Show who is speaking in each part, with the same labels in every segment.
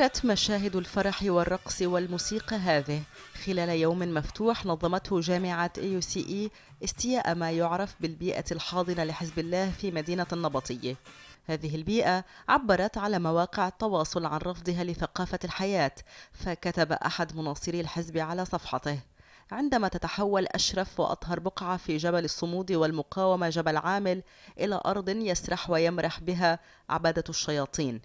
Speaker 1: دارت مشاهد الفرح والرقص والموسيقى هذه خلال يوم مفتوح نظمته جامعة اي سي اي استياء ما يعرف بالبيئة الحاضنة لحزب الله في مدينة النبطية هذه البيئة عبرت على مواقع التواصل عن رفضها لثقافة الحياة فكتب أحد مناصري الحزب على صفحته عندما تتحول أشرف وأطهر بقعة في جبل الصمود والمقاومة جبل عامل إلى أرض يسرح ويمرح بها عبادة الشياطين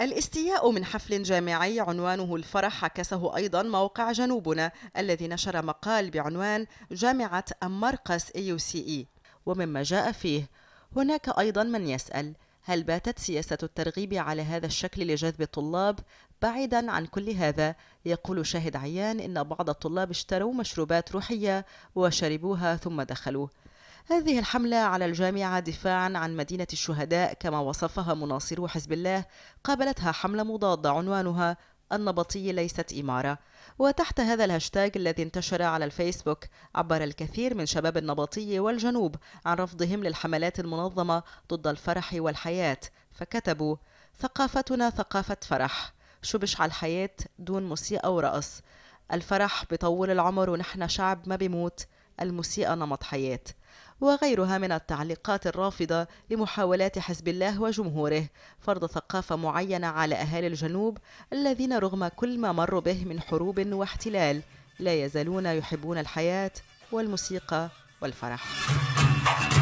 Speaker 1: الاستياء من حفل جامعي عنوانه الفرح عكسه أيضا موقع جنوبنا الذي نشر مقال بعنوان جامعة أمرقس اي e. ومما جاء فيه هناك أيضا من يسأل هل باتت سياسة الترغيب على هذا الشكل لجذب الطلاب بعيدا عن كل هذا يقول شاهد عيان إن بعض الطلاب اشتروا مشروبات روحية وشربوها ثم دخلوا هذه الحملة على الجامعة دفاعا عن مدينة الشهداء كما وصفها مناصرو حزب الله قابلتها حملة مضادة عنوانها النبطي ليست إمارة وتحت هذا الهاشتاج الذي انتشر على الفيسبوك عبر الكثير من شباب النبطي والجنوب عن رفضهم للحملات المنظمة ضد الفرح والحياة فكتبوا ثقافتنا ثقافة فرح شبش على الحياة دون مسيء أو رأس الفرح بطول العمر ونحن شعب ما بيموت المسيء نمط حياة وغيرها من التعليقات الرافضة لمحاولات حزب الله وجمهوره فرض ثقافة معينة على أهالي الجنوب الذين رغم كل ما مروا به من حروب واحتلال لا يزالون يحبون الحياة والموسيقى والفرح